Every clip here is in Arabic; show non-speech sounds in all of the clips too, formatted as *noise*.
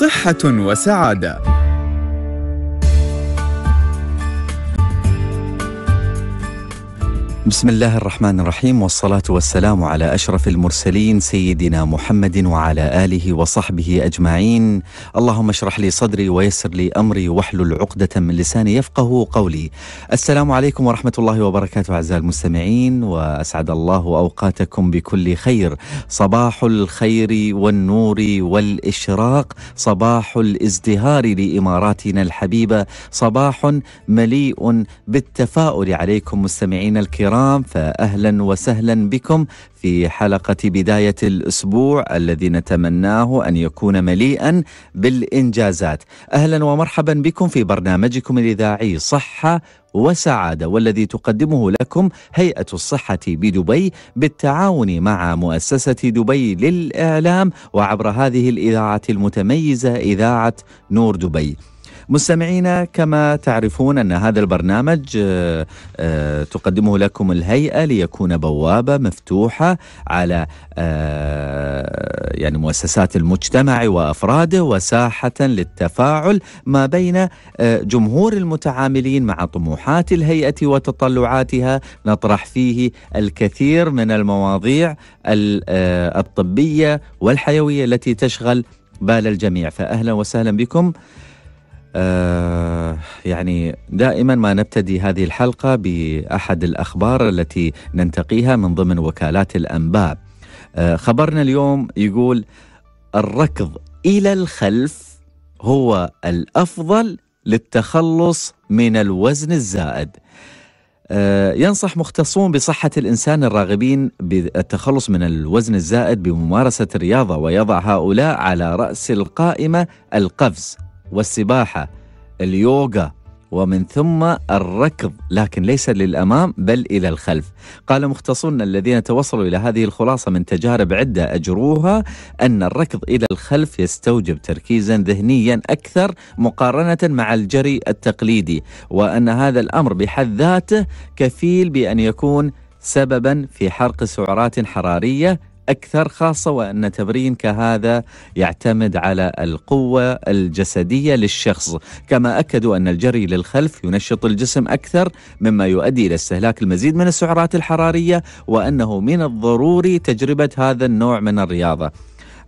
صحة وسعادة بسم الله الرحمن الرحيم والصلاة والسلام على أشرف المرسلين سيدنا محمد وعلى آله وصحبه أجمعين اللهم اشرح لي صدري ويسر لي أمري واحلل عقدة من لساني يفقه قولي السلام عليكم ورحمة الله وبركاته أعزائي المستمعين وأسعد الله أوقاتكم بكل خير صباح الخير والنور والإشراق صباح الازدهار لإماراتنا الحبيبة صباح مليء بالتفاؤل عليكم مستمعينا الكرام الكرام فاهلا وسهلا بكم في حلقه بدايه الاسبوع الذي نتمناه ان يكون مليئا بالانجازات. اهلا ومرحبا بكم في برنامجكم الاذاعي صحه وسعاده والذي تقدمه لكم هيئه الصحه بدبي بالتعاون مع مؤسسه دبي للاعلام وعبر هذه الاذاعه المتميزه اذاعه نور دبي. مستمعينا كما تعرفون ان هذا البرنامج آه، آه، تقدمه لكم الهيئه ليكون بوابه مفتوحه على آه، يعني مؤسسات المجتمع وافراده وساحه للتفاعل ما بين جمهور المتعاملين مع طموحات الهيئه وتطلعاتها نطرح فيه الكثير من المواضيع الطبيه والحيويه التي تشغل بال الجميع فاهلا وسهلا بكم آه يعني دائما ما نبتدي هذه الحلقه باحد الاخبار التي ننتقيها من ضمن وكالات الانباء. آه خبرنا اليوم يقول الركض الى الخلف هو الافضل للتخلص من الوزن الزائد. آه، ينصح مختصون بصحة الإنسان الراغبين بالتخلص من الوزن الزائد بممارسة الرياضة ويضع هؤلاء على رأس القائمة القفز والسباحة اليوغا ومن ثم الركض لكن ليس للامام بل الى الخلف. قال مختصون الذين توصلوا الى هذه الخلاصه من تجارب عده اجروها ان الركض الى الخلف يستوجب تركيزا ذهنيا اكثر مقارنه مع الجري التقليدي، وان هذا الامر بحد ذاته كفيل بان يكون سببا في حرق سعرات حراريه أكثر خاصة وأن تمرين كهذا يعتمد على القوة الجسدية للشخص كما أكدوا أن الجري للخلف ينشط الجسم أكثر مما يؤدي إلى استهلاك المزيد من السعرات الحرارية وأنه من الضروري تجربة هذا النوع من الرياضة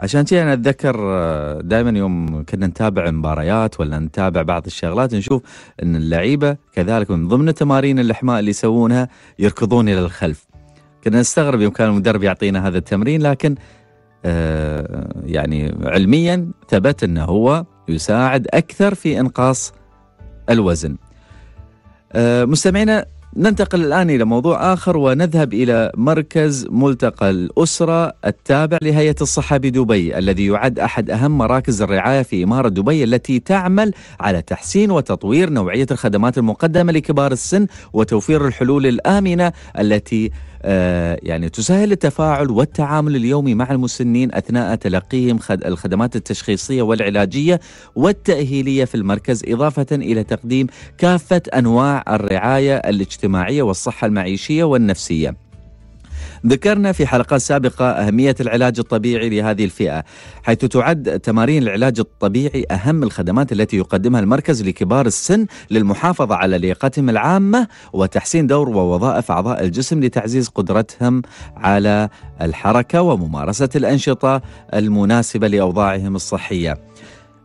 عشان كذا انا اتذكر آه، دائما يوم كنا نتابع مباريات ولا نتابع بعض الشغلات نشوف ان اللعيبه كذلك من ضمن تمارين الاحماء اللي يسوونها يركضون الى الخلف كنا نستغرب يوم كان المدرب يعطينا هذا التمرين لكن آه يعني علميا ثبت انه هو يساعد اكثر في انقاص الوزن. آه مستمعينا ننتقل الآن إلى موضوع آخر ونذهب إلى مركز ملتقى الأسرة التابع لهيئة الصحة بدبي الذي يعد أحد أهم مراكز الرعاية في إمارة دبي التي تعمل على تحسين وتطوير نوعية الخدمات المقدمة لكبار السن وتوفير الحلول الآمنة التي آه، يعني تسهل التفاعل والتعامل اليومي مع المسنين اثناء تلقيهم الخدمات التشخيصيه والعلاجيه والتاهيليه في المركز اضافه الى تقديم كافه انواع الرعايه الاجتماعيه الاجتماعية والصحة المعيشية والنفسية ذكرنا في حلقات سابقة أهمية العلاج الطبيعي لهذه الفئة حيث تعد تمارين العلاج الطبيعي أهم الخدمات التي يقدمها المركز لكبار السن للمحافظة على لياقتهم العامة وتحسين دور ووظائف أعضاء الجسم لتعزيز قدرتهم على الحركة وممارسة الأنشطة المناسبة لأوضاعهم الصحية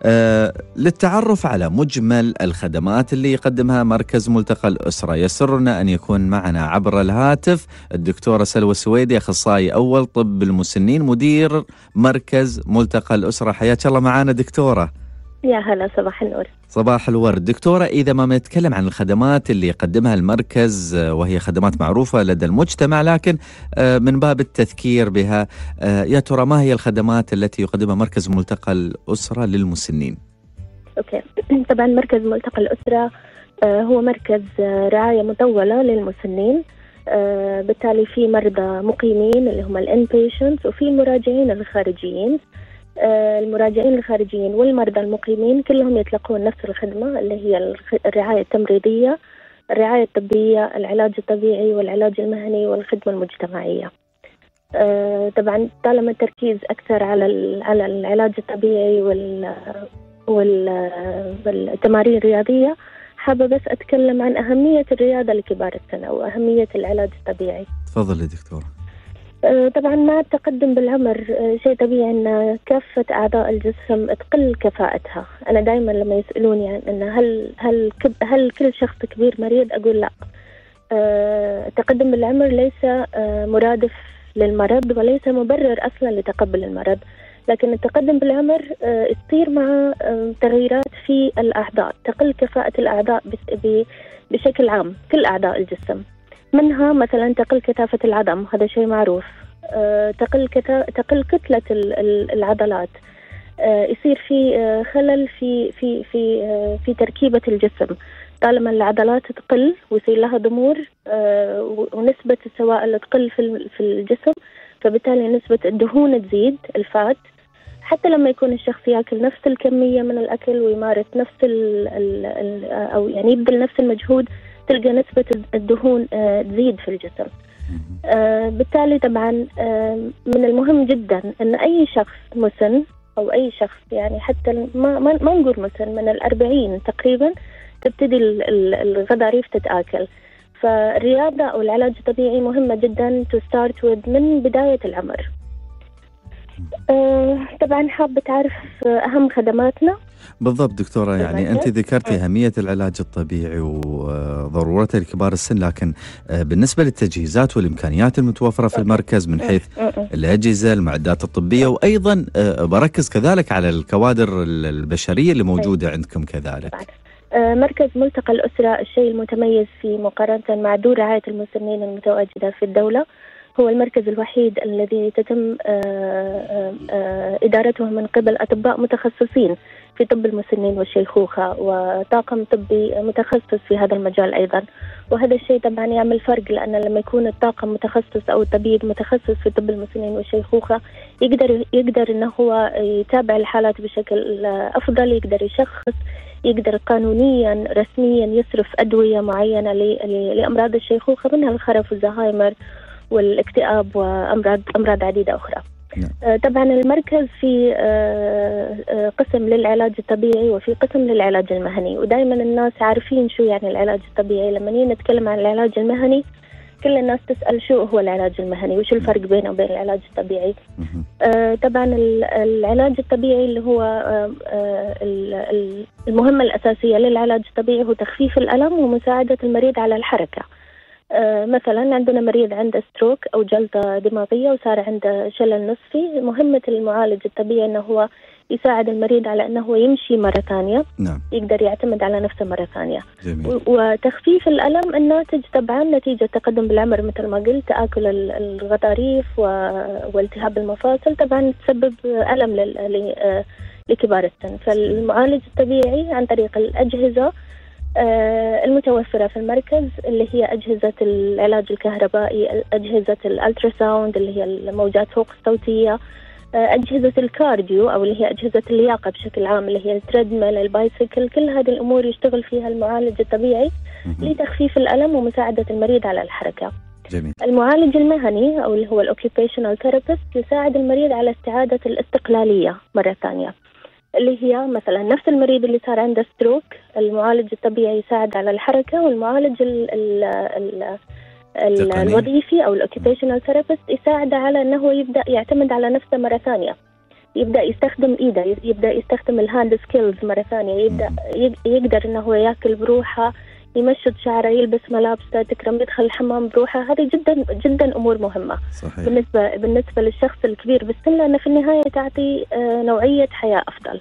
آه، للتعرف على مجمل الخدمات اللي يقدمها مركز ملتقى الأسرة يسرنا أن يكون معنا عبر الهاتف الدكتورة سلوى السويدي أخصائي أول طب المسنين مدير مركز ملتقى الأسرة حياك الله معنا دكتورة يا هلا صباح النور صباح الورد دكتورة إذا ما نتكلم عن الخدمات اللي يقدمها المركز آه، وهي خدمات معروفة لدى المجتمع لكن آه، من باب التذكير بها آه، يا ترى ما هي الخدمات التي يقدمها مركز ملتقى الأسرة للمسنين أوكي *clears throat* طبعا مركز ملتقى الأسرة هو مركز رعاية مطولة للمسنين بالتالي في مرضى مقيمين اللي هم الان بيشنتس وفي المراجعين الخارجيين آه، المراجعين الخارجيين والمرضى المقيمين كلهم يتلقون نفس الخدمة اللي هي الرعاية التمريضية الرعاية الطبية العلاج الطبيعي والعلاج المهني والخدمة المجتمعية آه، طبعا طالما التركيز أكثر على على العلاج الطبيعي والتمارين الرياضية حابة بس أتكلم عن أهمية الرياضة لكبار السن أو أهمية العلاج الطبيعي تفضلي دكتورة آه، طبعا مع التقدم بالعمر آه، شيء طبيعي ان كافه اعضاء الجسم تقل كفاءتها، انا دائما لما يسالوني عن يعني ان هل هل كب هل كل شخص كبير مريض اقول لا. التقدم آه، بالعمر ليس مرادف للمرض وليس مبرر اصلا لتقبل المرض، لكن التقدم بالعمر يصير مع تغييرات في الاعضاء، تقل كفاءه الاعضاء بشكل عام كل اعضاء الجسم. منها مثلا تقل كثافة العظم هذا شيء معروف آه، تقل تقل كتلة العضلات آه، يصير في آه، خلل في في في في تركيبة الجسم طالما العضلات تقل ويصير لها ضمور ونسبة السوائل تقل في الجسم فبالتالي نسبة الدهون تزيد الفات حتى لما يكون الشخص ياكل نفس الكمية من الأكل ويمارس نفس ال أو يعني يبذل نفس المجهود تلقى نسبة الدهون آه، تزيد في الجسم آه، بالتالي طبعا آه، من المهم جدا أن أي شخص مسن أو أي شخص يعني حتى ما ما نقول مسن من الأربعين تقريبا تبتدي الغضاريف تتآكل فالرياضة أو العلاج الطبيعي مهمة جدا to start with من بداية العمر أه طبعا حابة تعرف أهم خدماتنا بالضبط دكتورة يعني أنت ذكرتي أهمية العلاج الطبيعي وضرورته لكبار السن لكن آه، بالنسبة للتجهيزات والإمكانيات المتوفرة في المركز من حيث الأجهزة المعدات الطبية وأيضا آه، بركز كذلك على الكوادر البشرية اللي موجودة أيوة. عندكم كذلك آه، مركز ملتقى الأسرة الشيء المتميز في مقارنة مع دور رعاية المسنين المتواجدة في الدولة هو المركز الوحيد الذي تتم إدارته من قبل أطباء متخصصين في طب المسنين والشيخوخة وطاقم طبي متخصص في هذا المجال أيضا وهذا الشيء طبعا يعمل فرق لأن لما يكون الطاقم متخصص أو الطبيب متخصص في طب المسنين والشيخوخة يقدر يقدر أنه هو يتابع الحالات بشكل أفضل يقدر يشخص يقدر قانونيا رسميا يصرف أدوية معينة لأمراض الشيخوخة منها الخرف والزهايمر والاكتئاب وأمراض أمراض عديدة أخرى نعم. آه، طبعا المركز في آه، آه، قسم للعلاج الطبيعي وفي قسم للعلاج المهني ودائما الناس عارفين شو يعني العلاج الطبيعي لما نتكلم عن العلاج المهني كل الناس تسأل شو هو العلاج المهني وشو الفرق بينه وبين العلاج الطبيعي آه طبعا العلاج الطبيعي اللي هو آه المهمة الأساسية للعلاج الطبيعي هو تخفيف الألم ومساعدة المريض على الحركة آه، مثلا عندنا مريض عنده ستروك او جلطه دماغيه وصار عنده شلل نصفي مهمه المعالج الطبيعي انه هو يساعد المريض على انه هو يمشي مره ثانيه نعم. يقدر يعتمد على نفسه مره ثانيه جميل. وتخفيف الالم الناتج طبعا نتيجه تقدم بالعمر مثل ما قلت تاكل الغضاريف والتهاب المفاصل طبعا تسبب الم آه، لكبار السن فالمعالج الطبيعي عن طريق الاجهزه آه، المتوفرة في المركز اللي هي أجهزة العلاج الكهربائي أجهزة الألتراساوند اللي هي الموجات فوق الصوتية آه، أجهزة الكارديو أو اللي هي أجهزة اللياقة بشكل عام اللي هي التريدميل البايسيكل كل هذه الأمور يشتغل فيها المعالج الطبيعي لتخفيف الألم ومساعدة المريض على الحركة جميل. المعالج المهني أو اللي هو الأوكيبيشنال ثيرابيست يساعد المريض على استعادة الاستقلالية مرة ثانية اللي هي مثلا نفس المريض اللي صار عنده ستروك المعالج الطبيعي يساعد على الحركة والمعالج ال ال ال الـ الوظيفي أو الأوكيبيشنال ثيرابيست يساعده على أنه يبدأ يعتمد على نفسه مرة ثانية يبدا يستخدم ايده يبدا يستخدم الهاند سكيلز مره ثانيه يبدا يقدر انه هو ياكل بروحه يمشط شعره يلبس ملابسه تكرم يدخل الحمام بروحه هذه جدا جدا امور مهمه صحيح. بالنسبه بالنسبه للشخص الكبير بالسن لانه في النهايه تعطي آه، نوعيه حياه افضل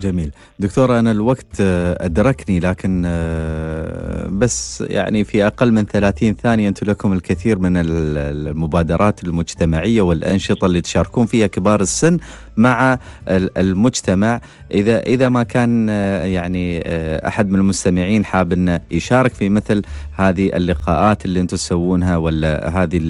جميل دكتور أنا الوقت آه، أدركني لكن آه، بس يعني في أقل من 30 ثانية أنتم لكم الكثير من المبادرات المجتمعية والأنشطة اللي تشاركون فيها كبار السن مع المجتمع إذا إذا ما كان آه، يعني أحد من المستمعين حاب أنه يشارك في مثل هذه اللقاءات اللي أنتم تسوونها ولا هذه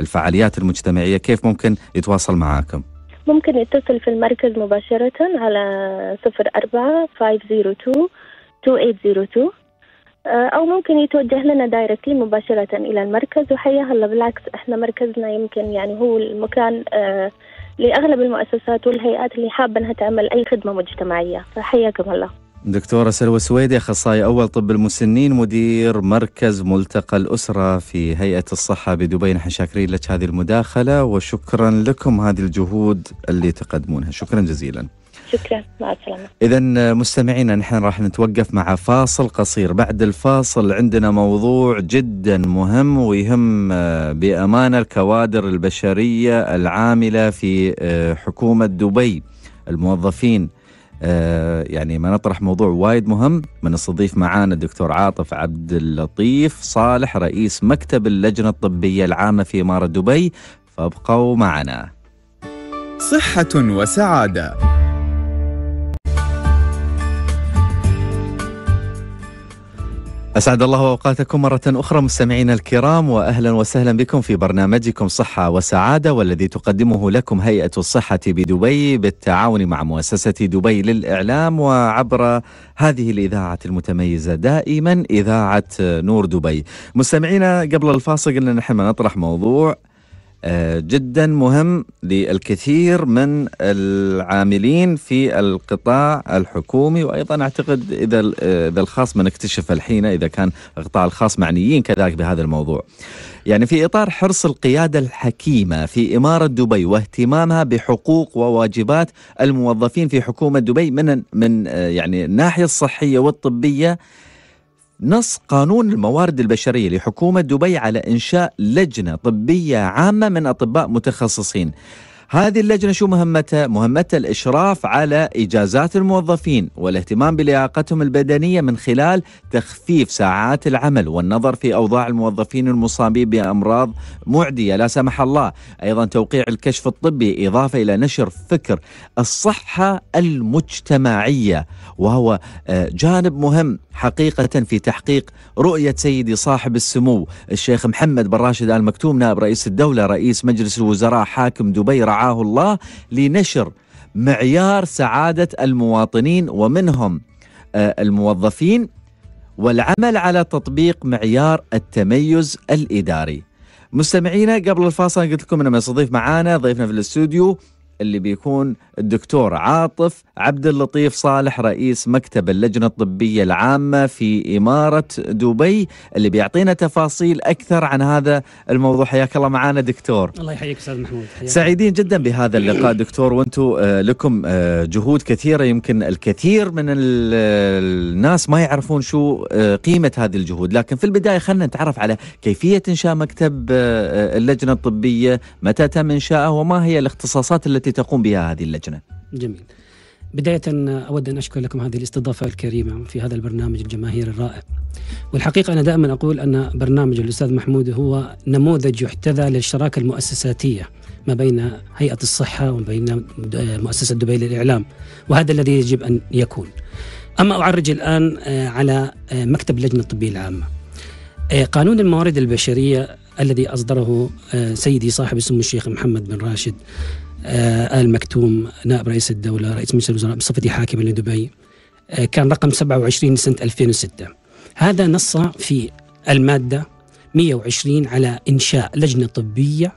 الفعاليات المجتمعية كيف ممكن يتواصل معاكم؟ ممكن يتصل في المركز مباشرة على صفر أربعة فايف زيرو تو تو ايت زيرو تو أو ممكن يتوجه لنا دايركتلي مباشرة إلى المركز وحيا هلا بالعكس إحنا مركزنا يمكن يعني هو المكان آه، لأغلب المؤسسات والهيئات اللي حابة إنها تعمل أي خدمة مجتمعية فحياكم الله دكتورة سلوى سويدي أخصائي أول طب المسنين مدير مركز ملتقى الأسرة في هيئة الصحة بدبي نحن شاكرين لك هذه المداخلة وشكرا لكم هذه الجهود اللي تقدمونها شكرا جزيلا شكرا مع السلامة إذا مستمعينا نحن راح نتوقف مع فاصل قصير بعد الفاصل عندنا موضوع جدا مهم ويهم آه، بأمانة الكوادر البشرية العاملة في آه، حكومة دبي الموظفين آه، يعني ما نطرح موضوع وايد مهم بنستضيف معانا الدكتور عاطف عبد اللطيف صالح رئيس مكتب اللجنة الطبية العامة في إمارة دبي فابقوا معنا صحة وسعادة أسعد الله أوقاتكم مرة أخرى مستمعينا الكرام وأهلا وسهلا بكم في برنامجكم صحة وسعادة والذي تقدمه لكم هيئة الصحة بدبي بالتعاون مع مؤسسة دبي للإعلام وعبر هذه الإذاعة المتميزة دائما إذاعة نور دبي مستمعينا قبل الفاصل قلنا نحن نطرح موضوع آه، جدا مهم للكثير من العاملين في القطاع الحكومي وايضا اعتقد اذا آه، اذا الخاص من اكتشف الحين اذا كان القطاع الخاص معنيين كذلك بهذا الموضوع. يعني في اطار حرص القياده الحكيمه في اماره دبي واهتمامها بحقوق وواجبات الموظفين في حكومه دبي من من آه، يعني الناحيه الصحيه والطبيه نص قانون الموارد البشريه لحكومه دبي على انشاء لجنه طبيه عامه من اطباء متخصصين. هذه اللجنة شو مهمتها؟ مهمتها الإشراف على إجازات الموظفين والاهتمام بلياقتهم البدنية من خلال تخفيف ساعات العمل والنظر في أوضاع الموظفين المصابين بأمراض معدية لا سمح الله أيضا توقيع الكشف الطبي إضافة إلى نشر فكر الصحة المجتمعية وهو آه، جانب مهم حقيقة في تحقيق رؤية سيدي صاحب السمو الشيخ محمد بن راشد آل مكتوم نائب رئيس الدولة رئيس مجلس الوزراء حاكم دبي رعاه الله لنشر معيار سعادة المواطنين ومنهم آه، الموظفين والعمل على تطبيق معيار التميز الإداري مستمعينا قبل الفاصل قلت لكم أنا ما معانا ضيفنا في الاستوديو اللي بيكون الدكتور عاطف عبد اللطيف صالح رئيس مكتب اللجنة الطبية العامة في إمارة دبي اللي بيعطينا تفاصيل أكثر عن هذا الموضوع حياك الله معنا دكتور الله يحييك أستاذ محمود حياك. سعيدين جدا بهذا اللقاء دكتور وأنتم آه، لكم آه، جهود كثيرة يمكن الكثير من الناس ما يعرفون شو آه، قيمة هذه الجهود لكن في البداية خلينا نتعرف على كيفية إنشاء مكتب اللجنة الطبية متى تم انشائه وما هي الاختصاصات التي التي تقوم بها هذه اللجنه. جميل. بداية أود أن أشكر لكم هذه الاستضافة الكريمة في هذا البرنامج الجماهيري الرائع والحقيقة أنا دائما أقول أن برنامج الأستاذ محمود هو نموذج يحتذى للشراكة المؤسساتية ما بين هيئة الصحة وما بين مؤسسة دبي للإعلام وهذا الذي يجب أن يكون أما أعرج الآن آه، على آه، مكتب اللجنة الطبية العامة آه، قانون الموارد البشرية الذي أصدره سيدي صاحب السمو الشيخ محمد بن راشد آه، آل مكتوم نائب رئيس الدولة رئيس مجلس الوزراء بصفتي حاكما لدبي آه، كان رقم 27 سنة 2006 هذا نص في المادة 120 على إنشاء لجنة طبية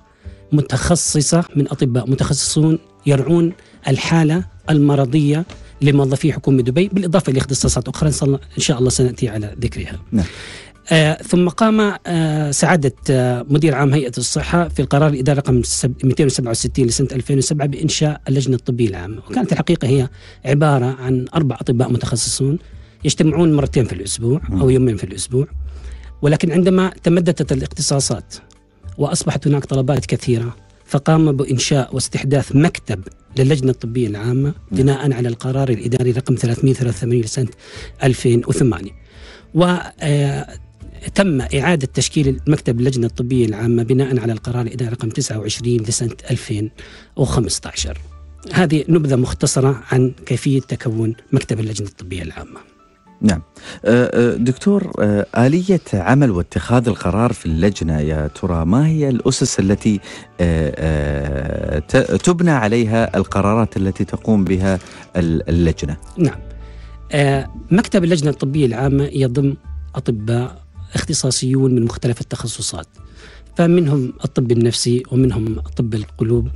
متخصصة من أطباء متخصصون يرعون الحالة المرضية لموظفي حكومة دبي بالإضافة لإختصاصات أخرى إن شاء الله سنأتي على ذكرها نعم. آه، ثم قام آه، سعادة آه، مدير عام هيئة الصحة في القرار الإداري رقم 267 لسنة 2007 بإنشاء اللجنة الطبية العامة وكانت الحقيقة هي عبارة عن أربع أطباء متخصصون يجتمعون مرتين في الأسبوع أو يومين في الأسبوع ولكن عندما تمددت الاختصاصات وأصبحت هناك طلبات كثيرة فقام بإنشاء واستحداث مكتب للجنة الطبية العامة بناء على القرار الإداري رقم 383 لسنة 2008 و تم إعادة تشكيل مكتب اللجنة الطبية العامة بناء على القرار الإداري رقم 29 لسنة 2015 هذه نبذة مختصرة عن كيفية تكون مكتب اللجنة الطبية العامة نعم أه، أه، دكتور أه، آلية عمل واتخاذ القرار في اللجنة يا ترى ما هي الأسس التي تبنى عليها القرارات التي تقوم بها اللجنة نعم مكتب اللجنة الطبية العامة يضم أطباء اختصاصيون من مختلف التخصصات فمنهم الطب النفسي ومنهم طب القلوب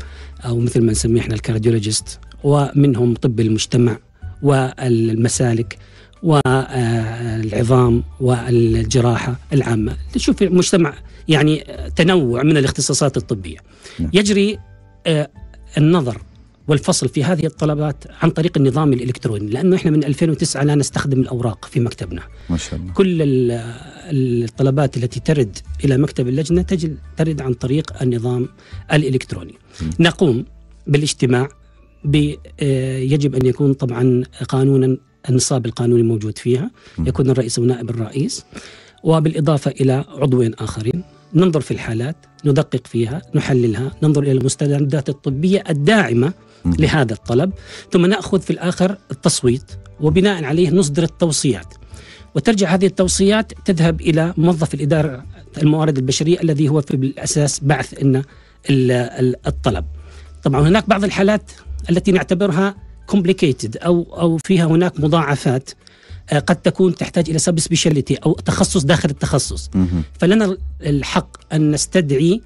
او مثل ما نسميه احنا الكارديولوجيست ومنهم طب المجتمع والمسالك والعظام والجراحه العامه، تشوف المجتمع يعني تنوع من الاختصاصات الطبيه. نعم. يجري آه، النظر والفصل في هذه الطلبات عن طريق النظام الالكتروني لانه احنا من 2009 لا نستخدم الاوراق في مكتبنا ما شاء الله كل الطلبات التي ترد الى مكتب اللجنه تجد ترد عن طريق النظام الالكتروني م. نقوم بالاجتماع آه، يجب ان يكون طبعا قانونا النصاب القانوني موجود فيها يكون الرئيس ونائب الرئيس وبالاضافه الى عضوين اخرين ننظر في الحالات ندقق فيها نحللها ننظر الى المستندات الطبيه الداعمه لهذا الطلب ثم نأخذ في الآخر التصويت وبناء عليه نصدر التوصيات وترجع هذه التوصيات تذهب إلى موظف الإدارة الموارد البشرية الذي هو في الأساس بعث إن الطلب طبعا هناك بعض الحالات التي نعتبرها كومبليكيتد أو, أو فيها هناك مضاعفات آه، قد تكون تحتاج الى سب سبيشاليتي او تخصص داخل التخصص فلنا الحق ان نستدعي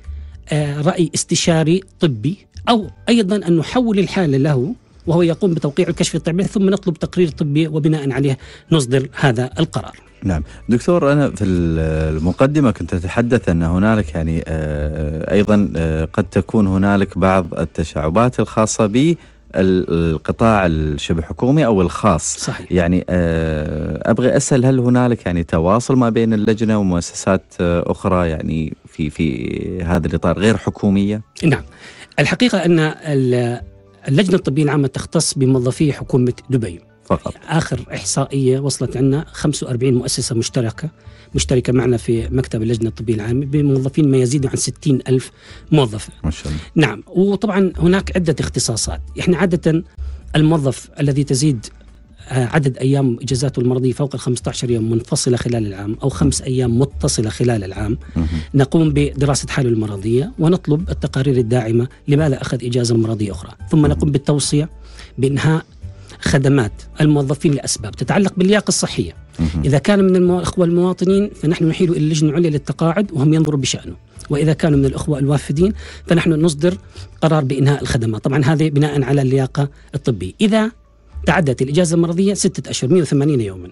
آه، راي استشاري طبي أو أيضا أن نحول الحالة له وهو يقوم بتوقيع الكشف الطبي ثم نطلب تقرير طبي وبناء عليه نصدر هذا القرار نعم دكتور أنا في المقدمة كنت أتحدث أن هنالك يعني آه، أيضا آه، قد تكون هنالك بعض التشعبات الخاصة بي القطاع الشبه حكومي او الخاص صحيح. يعني آه، ابغى اسال هل هنالك يعني تواصل ما بين اللجنه ومؤسسات اخرى يعني في في هذا الاطار غير حكوميه نعم الحقيقه ان اللجنه الطبيه العامه تختص بموظفي حكومه دبي فقط اخر احصائيه وصلت عنا 45 مؤسسه مشتركه مشتركه معنا في مكتب اللجنه الطبيه العامه بموظفين ما يزيد عن 60 الف موظف ما شاء الله نعم وطبعا هناك عده اختصاصات احنا عاده الموظف الذي تزيد عدد أيام إجازاته المرضية فوق ال 15 يوم منفصلة خلال العام أو خمس أيام متصلة خلال العام نقوم بدراسة حاله المرضية ونطلب التقارير الداعمة لما لا أخذ إجازة مرضية أخرى ثم نقوم بالتوصية بإنهاء خدمات الموظفين لأسباب تتعلق باللياقة الصحية إذا كان من الإخوة المواطنين فنحن نحيله إلى اللجنة العليا للتقاعد وهم ينظروا بشأنه وإذا كانوا من الأخوة الوافدين فنحن نصدر قرار بإنهاء الخدمات طبعا هذه بناء على اللياقة الطبية إذا تعدت الإجازة المرضية ستة أشهر 180 يوما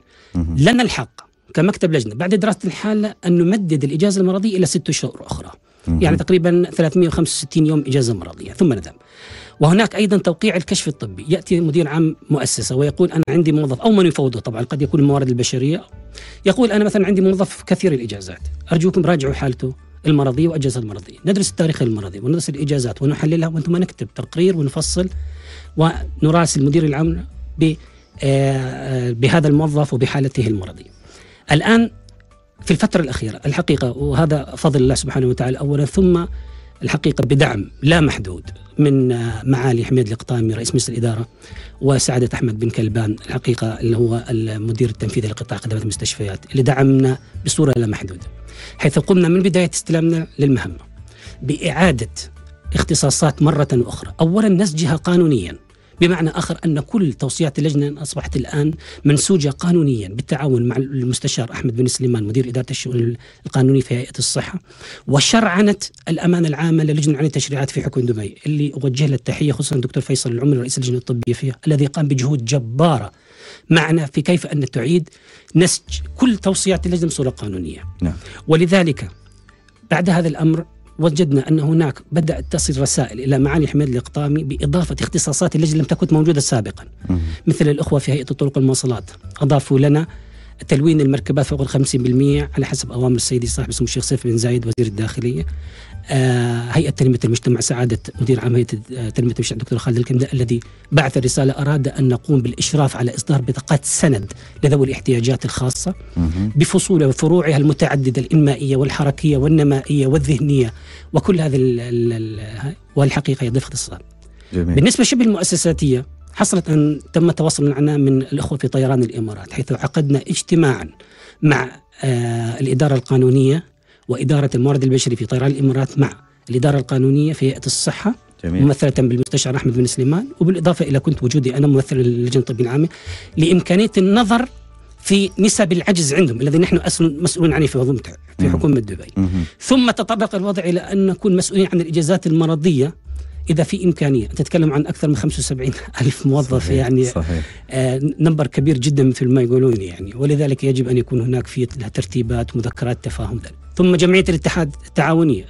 لنا الحق كمكتب لجنة بعد دراسة الحالة أن نمدد الإجازة المرضية إلى ستة شهور أخرى يعني تقريبا 365 يوم إجازة مرضية ثم نذهب وهناك ايضا توقيع الكشف الطبي ياتي مدير عام مؤسسه ويقول انا عندي موظف او من يفوضه طبعا قد يكون الموارد البشريه يقول انا مثلا عندي موظف كثير الاجازات ارجوكم راجعوا حالته المرضيه واجهزه المرضيه ندرس التاريخ المرضي وندرس الاجازات ونحللها وانتم نكتب تقرير ونفصل ونراسل المدير العام آه، آه، بهذا الموظف وبحالته المرضية الآن في الفترة الأخيرة الحقيقة وهذا فضل الله سبحانه وتعالى أولا ثم الحقيقة بدعم لا محدود من آه، معالي حميد القطامي رئيس مجلس الإدارة وسعادة أحمد بن كلبان الحقيقة اللي هو المدير التنفيذي لقطاع خدمات المستشفيات اللي دعمنا بصورة لا محدودة حيث قمنا من بداية استلامنا للمهمة بإعادة اختصاصات مرة أخرى أولا نسجها قانونيا بمعنى آخر أن كل توصيات اللجنة أصبحت الآن منسوجة قانونيا بالتعاون مع المستشار أحمد بن سليمان مدير إدارة الشؤون القانونية في هيئة الصحة وشرعنت الأمانة العامة للجنة عن التشريعات في حكم دبي اللي أوجه له التحية خصوصا الدكتور فيصل العمري رئيس اللجنة الطبية فيها الذي قام بجهود جبارة معنا في كيف أن تعيد نسج كل توصيات اللجنة بصورة قانونية نعم. ولذلك بعد هذا الأمر وجدنا أن هناك بدأت تصل رسائل إلى معالي حميد الإقطامي بإضافة اختصاصات اللجنه لم تكن موجودة سابقا مثل الأخوة في هيئة الطرق والمواصلات أضافوا لنا تلوين المركبات فوق ال 50% على حسب أوامر السيد صاحب سمو الشيخ سيف بن زايد وزير الداخلية آه، هيئه تنميه المجتمع سعاده مدير عام هيئه تنميه المجتمع الدكتور خالد الكمداء الذي بعث رساله اراد ان نقوم بالاشراف على اصدار بطاقات سند لذوي الاحتياجات الخاصه بفصولها وفروعها المتعدده الانمائيه والحركيه والنمائيه والذهنيه وكل هذه والحقيقه هي ضيف اختصار. جميل. بالنسبه شبه المؤسساتيه حصلت ان تم تواصل معنا من الاخوه في طيران الامارات حيث عقدنا اجتماعا مع آه، الاداره القانونيه وإدارة الموارد البشري في طيران الإمارات مع الإدارة القانونية في هيئة الصحة جميل. ممثلة بالمستشار أحمد بن سليمان وبالإضافة إلى كنت وجودي أنا ممثل للجنة الطبية العامة لإمكانية النظر في نسب العجز عندهم الذي نحن مسؤولون عنه في حكومة في حكومة دبي ثم تطرق الوضع إلى أن نكون مسؤولين عن الإجازات المرضية اذا في امكانيه انت تتكلم عن اكثر من 75 الف موظف صحيح يعني صحيح. آه نمبر كبير جدا مثل ما يقولون يعني ولذلك يجب ان يكون هناك في ترتيبات مذكرات تفاهم ذلك ثم جمعيه الاتحاد التعاونيه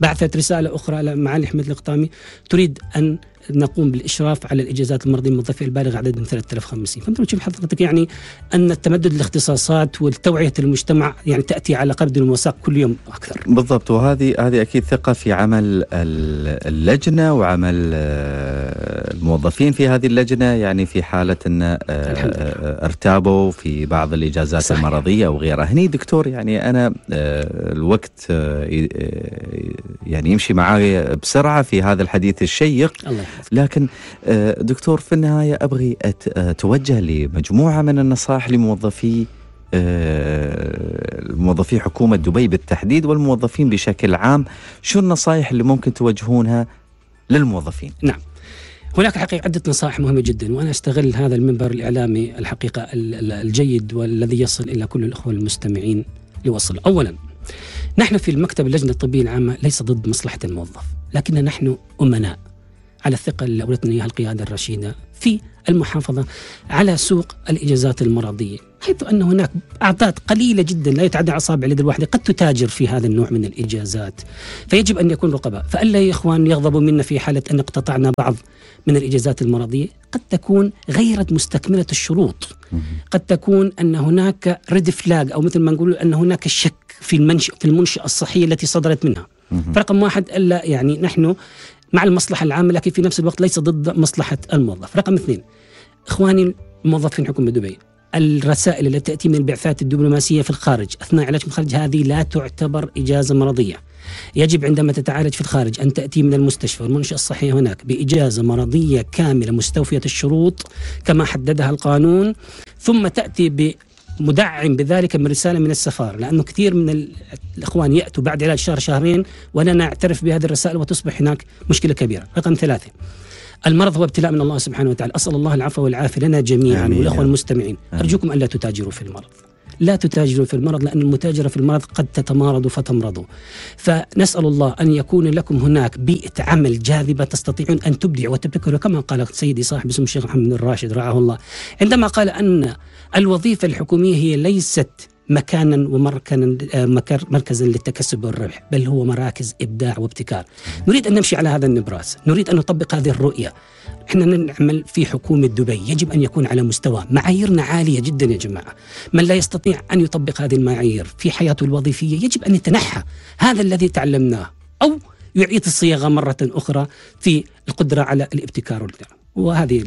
بعثت رساله اخرى معالي احمد القطامي تريد ان نقوم بالاشراف على الاجازات المرضيه الموظفه البالغ عدد من 3050 فانت تشوف حضرتك يعني ان التمدد الاختصاصات والتوعيه المجتمع يعني تاتي على قدر المساق كل يوم اكثر بالضبط وهذه هذه اكيد ثقه في عمل اللجنه وعمل آه، الموظفين في هذه اللجنه يعني في حاله ان آه، ارتابوا في بعض الاجازات صحيح. المرضيه وغيرها هني دكتور يعني انا آه، الوقت يعني يمشي معي بسرعه في هذا الحديث الشيق الله لكن آه، دكتور في النهاية أبغي أتوجه آه، لمجموعة من النصائح لموظفي آه، موظفي حكومة دبي بالتحديد والموظفين بشكل عام شو النصائح اللي ممكن توجهونها للموظفين نعم هناك الحقيقة عدة نصائح مهمة جدا وأنا أستغل هذا المنبر الإعلامي الحقيقة الجيد والذي يصل إلى كل الأخوة المستمعين لوصل أولا نحن في المكتب اللجنة الطبية العامة ليس ضد مصلحة الموظف لكن نحن أمناء على الثقة اللي أورثنا إياها القيادة الرشيدة في المحافظة على سوق الإجازات المرضية حيث أن هناك أعداد قليلة جدا لا يتعدى أصابع اليد الواحدة قد تتاجر في هذا النوع من الإجازات فيجب أن يكون رقباء فألا يا إخوان يغضبوا منا في حالة أن اقتطعنا بعض من الإجازات المرضية قد تكون غيرت مستكملة الشروط قد تكون أن هناك ريد فلاج أو مثل ما نقول أن هناك شك في المنشأ في المنشأة الصحية التي صدرت منها فرقم واحد ألا يعني نحن مع المصلحة العامة لكن في نفس الوقت ليس ضد مصلحة الموظف رقم اثنين إخواني الموظفين حكومة دبي الرسائل التي تأتي من البعثات الدبلوماسية في الخارج أثناء علاج الخارج هذه لا تعتبر إجازة مرضية يجب عندما تتعالج في الخارج أن تأتي من المستشفى والمنشأة الصحية هناك بإجازة مرضية كاملة مستوفية الشروط كما حددها القانون ثم تأتي مدعم بذلك من رساله من السفاره لانه كثير من الاخوان ياتوا بعد علاج شهر شهرين ولا نعترف بهذه الرسائل وتصبح هناك مشكله كبيره، رقم ثلاثه المرض هو ابتلاء من الله سبحانه وتعالى، اسال الله العفو والعافيه لنا جميعا والاخوه المستمعين، ارجوكم الا تتاجروا في المرض. لا تتاجروا في المرض لأن المتاجرة في المرض قد تتمارض فتمرضوا فنسأل الله أن يكون لكم هناك بيئة عمل جاذبة تستطيعون أن تبدعوا وتبتكروا كما قال سيدي صاحب اسمه الشيخ محمد الراشد رعاه الله عندما قال أن الوظيفة الحكومية هي ليست مكانا ومركزا آه، مركزا للتكسب والربح بل هو مراكز ابداع وابتكار نريد ان نمشي على هذا النبراس نريد ان نطبق هذه الرؤيه احنا نعمل في حكومه دبي يجب ان يكون على مستوى معاييرنا عاليه جدا يا جماعه من لا يستطيع ان يطبق هذه المعايير في حياته الوظيفيه يجب ان يتنحى هذا الذي تعلمناه او يعيد الصياغه مره اخرى في القدره على الابتكار والابداع وهذه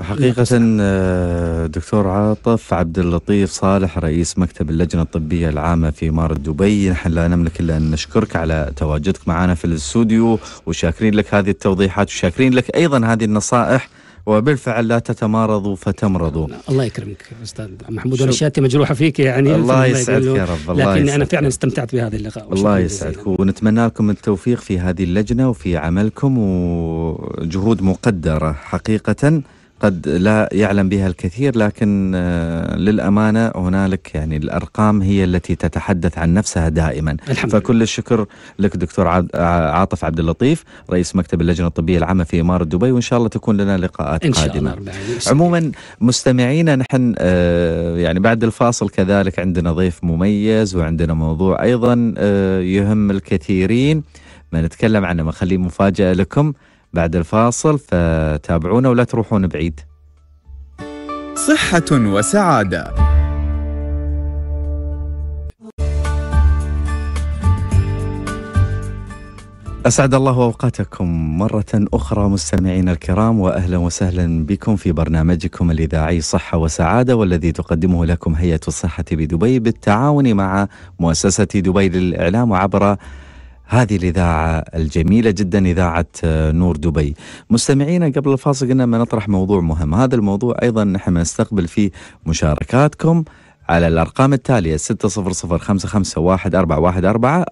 حقيقة آه، دكتور عاطف عبد اللطيف صالح رئيس مكتب اللجنة الطبية العامة في إمارة دبي نحن لا نملك إلا أن نشكرك على تواجدك معنا في الاستوديو وشاكرين لك هذه التوضيحات وشاكرين لك أيضا هذه النصائح وبالفعل لا تتمارضوا فتمرضوا الله يكرمك استاذ محمود انا شهادتي مجروحه فيك يعني الله يسعدك يا رب الله لكن يسعدك. انا فعلا استمتعت بهذا اللقاء الله يسعدك ونتمنى لكم التوفيق في هذه اللجنه وفي عملكم وجهود مقدره حقيقه قد لا يعلم بها الكثير لكن آه، للأمانة هنالك يعني الأرقام هي التي تتحدث عن نفسها دائما الحمد فكل الشكر لك دكتور آه، عاطف عبد اللطيف رئيس مكتب اللجنة الطبية العامة في إمارة دبي وإن شاء الله تكون لنا لقاءات إن شاء قادمة الله عموما مستمعينا نحن آه، يعني بعد الفاصل كذلك عندنا ضيف مميز وعندنا موضوع أيضا يهم الكثيرين ما نتكلم عنه ما خليه مفاجأة لكم بعد الفاصل فتابعونا ولا تروحون بعيد صحة وسعادة أسعد الله أوقاتكم مرة أخرى مستمعينا الكرام وأهلا وسهلا بكم في برنامجكم الإذاعي صحة وسعادة والذي تقدمه لكم هيئة الصحة بدبي بالتعاون مع مؤسسة دبي للإعلام وعبر هذه الإذاعة الجميلة جدا إذاعة آه، نور دبي مستمعينا قبل الفاصل قلنا ما نطرح موضوع مهم هذا الموضوع أيضا نحن نستقبل فيه مشاركاتكم على الأرقام التالية 600551414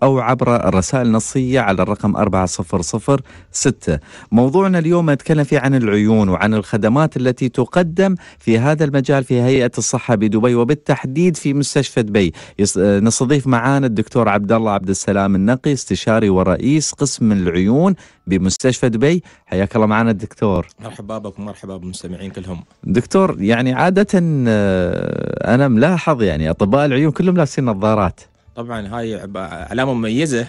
أو عبر الرسائل النصية على الرقم 4006 موضوعنا اليوم نتكلم فيه عن العيون وعن الخدمات التي تقدم في هذا المجال في هيئة الصحة بدبي وبالتحديد في مستشفى دبي آه، نستضيف معانا الدكتور عبد الله عبد السلام النقي استشاري ورئيس قسم العيون بمستشفى دبي حياك الله معنا الدكتور مرحبا بك ومرحبا بالمستمعين كلهم دكتور يعني عادة آه، أنا ملاحظ يعني أطباء العيون كلهم لابسين نظارات طبعا هاي علامة مميزة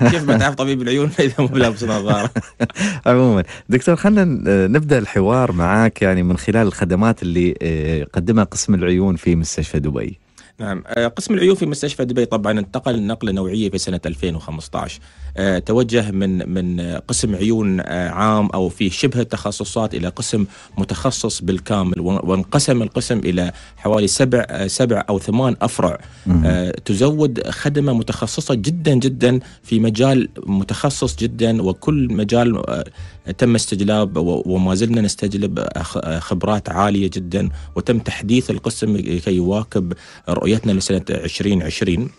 كيف ما تعرف طبيب العيون *laughs* إذا مو لابس نظارة *laughs* عموما دكتور خلينا آه، نبدأ الحوار معاك يعني من خلال الخدمات اللي آه، قدمها قسم العيون في مستشفى دبي نعم آه، قسم العيون في مستشفى دبي طبعا انتقل نقلة نوعية في سنة 2015 آه، توجه من من قسم عيون آه، عام أو في شبه التخصصات إلى قسم متخصص بالكامل وانقسم القسم إلى حوالي سبع سبع أو ثمان أفرع مم. تزود خدمة متخصصة جدا جدا في مجال متخصص جدا وكل مجال تم استجلاب وما زلنا نستجلب خبرات عاليه جدا وتم تحديث القسم لكي يواكب رؤيتنا لسنه 2020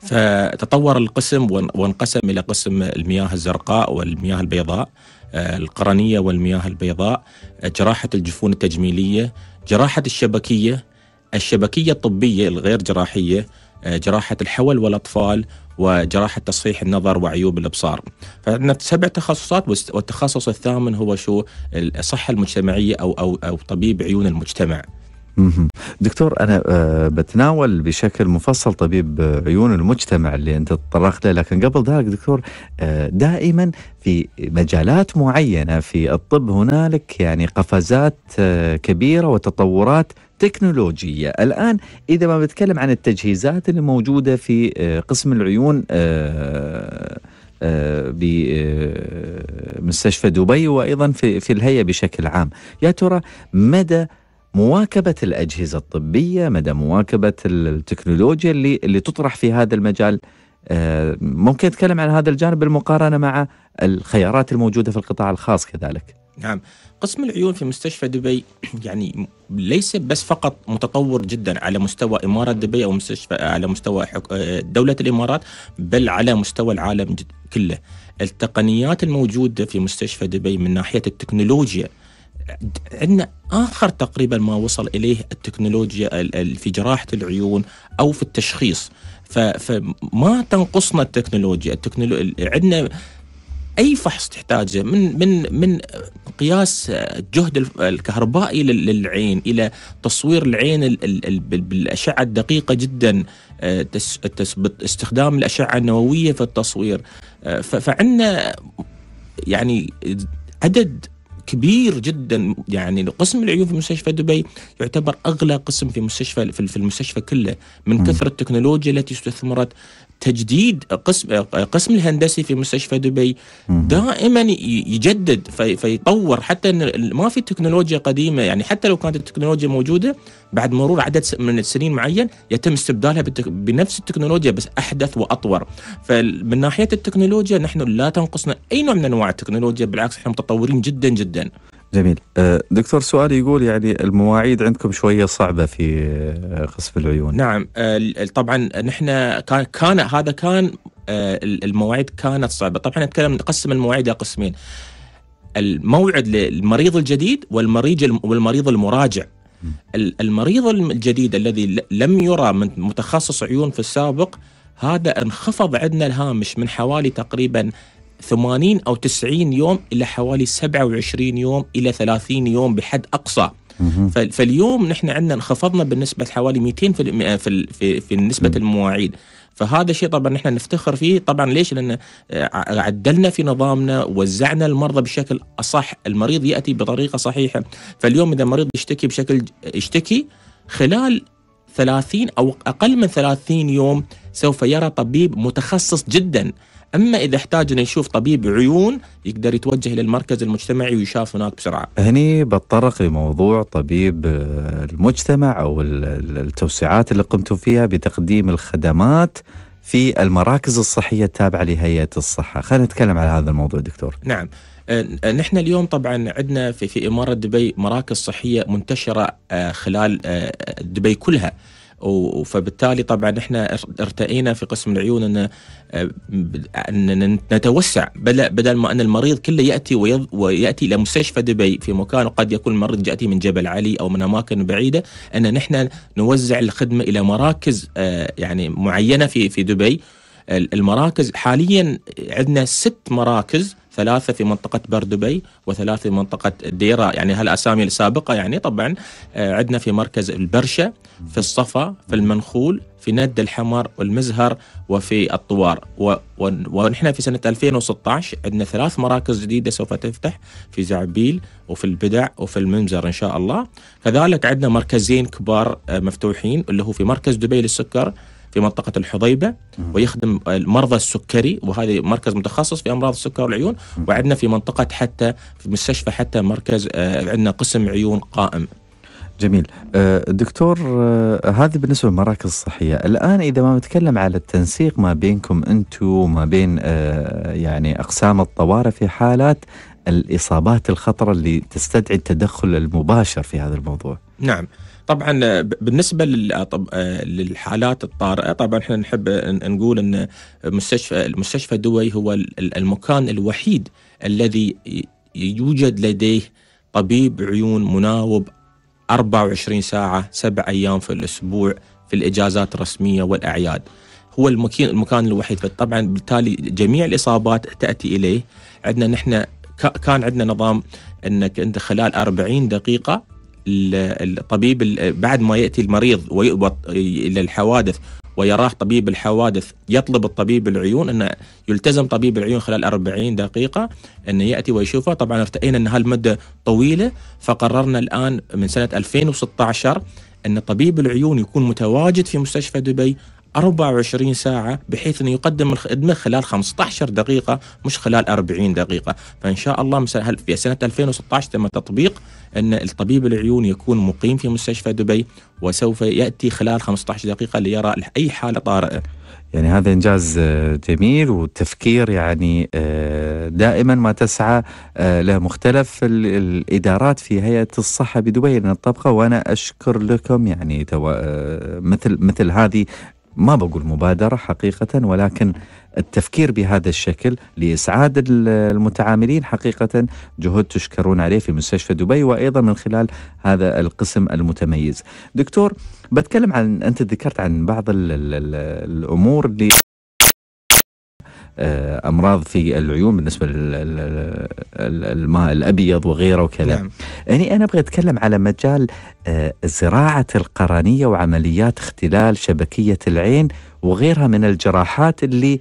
فتطور القسم وانقسم الى قسم المياه الزرقاء والمياه البيضاء آه، القرنيه والمياه البيضاء جراحه الجفون التجميليه جراحه الشبكيه الشبكيه الطبيه الغير جراحيه آه، جراحه الحول والاطفال وجراحة تصحيح النظر وعيوب الإبصار فعندنا سبع تخصصات والتخصص الثامن هو شو الصحة المجتمعية أو, أو, أو طبيب عيون المجتمع دكتور انا آه، بتناول بشكل مفصل طبيب عيون المجتمع اللي انت تطرقت له لكن قبل ذلك دكتور آه، دائما في مجالات معينه في الطب هنالك يعني قفزات آه، كبيره وتطورات تكنولوجية الآن إذا ما بتكلم عن التجهيزات اللي موجودة في آه، قسم العيون آه، آه، بمستشفى دبي وأيضا في, الهيئة بشكل عام يا ترى مدى مواكبة الأجهزة الطبية مدى مواكبة التكنولوجيا اللي, اللي تطرح في هذا المجال ممكن نتكلم عن هذا الجانب بالمقارنة مع الخيارات الموجودة في القطاع الخاص كذلك نعم قسم العيون في مستشفى دبي *clears throat* يعني ليس بس فقط متطور جدا على مستوى إمارة دبي أو مستشفى على مستوى آه، دولة الإمارات بل على مستوى العالم كله التقنيات الموجودة في مستشفى دبي من ناحية التكنولوجيا عندنا اخر تقريبا ما وصل اليه التكنولوجيا في جراحه العيون او في التشخيص فما تنقصنا التكنولوجيا, التكنولوجيا عندنا اي فحص تحتاجه من من من قياس الجهد الكهربائي للعين الى تصوير العين بالاشعه الدقيقه جدا آه، استخدام الاشعه النوويه في التصوير آه، فعندنا يعني عدد كبير جدا يعني قسم العيون في مستشفى دبي يعتبر اغلى قسم في مستشفى في المستشفى كله من كثره التكنولوجيا التي استثمرت تجديد قسم قسم الهندسي في مستشفى دبي دائما يجدد فيطور حتى ما في تكنولوجيا قديمه يعني حتى لو كانت التكنولوجيا موجوده بعد مرور عدد من السنين معين يتم استبدالها بنفس التكنولوجيا بس احدث واطور فمن ناحيه التكنولوجيا نحن لا تنقصنا اي نوع من انواع التكنولوجيا بالعكس احنا متطورين جدا جدا جميل أه، دكتور سؤال يقول يعني المواعيد عندكم شويه صعبه في أه، خصف العيون نعم أه، طبعا نحن كان كان هذا كان المواعيد كانت صعبه طبعا نتكلم نقسم المواعيد الى قسمين الموعد للمريض الجديد والمريض والمريض المراجع المريض الجديد الذي لم يرى من متخصص عيون في السابق هذا انخفض عندنا الهامش من حوالي تقريبا 80 أو 90 يوم إلى حوالي 27 يوم إلى 30 يوم بحد أقصى فاليوم نحن عندنا انخفضنا بالنسبة حوالي 200% في, في, في, في نسبة المواعيد فهذا شيء طبعا نحن نفتخر فيه طبعا ليش لان آه، عدلنا في نظامنا وزعنا المرضى بشكل اصح المريض ياتي بطريقه صحيحه فاليوم اذا المريض يشتكي بشكل يشتكي خلال 30 او اقل من 30 يوم سوف يرى طبيب متخصص جدا اما اذا احتاج انه يشوف طبيب عيون يقدر يتوجه للمركز المجتمعي ويشاف هناك بسرعه. هني بتطرق لموضوع طبيب المجتمع او التوسعات اللي قمتم فيها بتقديم الخدمات في المراكز الصحيه التابعه لهيئه الصحه، خلينا نتكلم على هذا الموضوع دكتور. نعم. آه، آه، نحن اليوم طبعا عندنا في في اماره دبي مراكز صحيه منتشره آه، خلال دبي كلها. فبالتالي طبعا احنا ارتئينا في قسم العيون ان نتوسع بدل ما ان المريض كله ياتي وياتي الى مستشفى دبي في مكان وقد يكون المريض ياتي من جبل علي او من اماكن بعيده ان نحن نوزع الخدمه الى مراكز آه، يعني معينه في في دبي المراكز حاليا عندنا ست مراكز ثلاثة في منطقة بردبي وثلاثة في منطقة ديرة يعني هالأسامي السابقة يعني طبعا آه، عندنا في مركز البرشة في الصفا في المنخول في ند الحمر والمزهر وفي الطوار ونحن في سنة 2016 عندنا ثلاث مراكز جديدة سوف تفتح في زعبيل وفي البدع وفي المنزر إن شاء الله كذلك عندنا مركزين كبار آه، مفتوحين اللي هو في مركز دبي للسكر في منطقة الحضيبة ويخدم المرضى السكري وهذا مركز متخصص في أمراض السكر والعيون وعندنا في منطقة حتى في مستشفى حتى مركز آه، عندنا قسم عيون قائم جميل آه، دكتور آه، هذه بالنسبة للمراكز الصحية الآن إذا ما نتكلم على التنسيق ما بينكم أنتم وما بين يعني أقسام الطوارئ في حالات الإصابات الخطرة اللي تستدعي التدخل المباشر في هذا الموضوع نعم طبعا آه، بالنسبه آه، آه، للحالات الطارئه طبعا احنا نحب نقول ان مستشفى المستشفى دبي هو المكان الوحيد الذي يوجد لديه طبيب عيون مناوب 24 ساعه سبع ايام في الاسبوع في الاجازات الرسميه والاعياد. هو المكان المكان الوحيد طبعا بالتالي جميع الاصابات تاتي اليه عندنا نحن كان عندنا نظام انك انت خلال 40 دقيقه الطبيب بعد ما ياتي المريض ويقبض الى الحوادث ويراه طبيب الحوادث يطلب الطبيب العيون انه يلتزم طبيب العيون خلال 40 دقيقه انه ياتي ويشوفه طبعا ارتئينا ان هالمده طويله فقررنا الان من سنه 2016 ان طبيب العيون يكون متواجد في مستشفى دبي 24 ساعة بحيث أنه يقدم الخدمة خلال 15 دقيقة مش خلال 40 دقيقة فإن شاء الله مثلا في سنة 2016 تم تطبيق أن الطبيب العيون يكون مقيم في مستشفى دبي وسوف يأتي خلال 15 دقيقة ليرى أي حالة طارئة يعني هذا إنجاز آه، جميل والتفكير يعني آه، دائما ما تسعى آه، له مختلف الإدارات في هيئة الصحة بدبي لأن الطبقة وأنا أشكر لكم يعني مثل مثل هذه ما بقول مبادرة حقيقة ولكن التفكير بهذا الشكل لإسعاد المتعاملين حقيقة جهد تشكرون عليه في مستشفى دبي وأيضا من خلال هذا القسم المتميز دكتور بتكلم عن أنت ذكرت عن بعض الأمور اللي آه، امراض في العيون بالنسبه للماء الابيض وغيره وكذا نعم. يعني انا ابغى اتكلم على مجال آه، زراعه القرنيه وعمليات اختلال شبكيه العين وغيرها من الجراحات اللي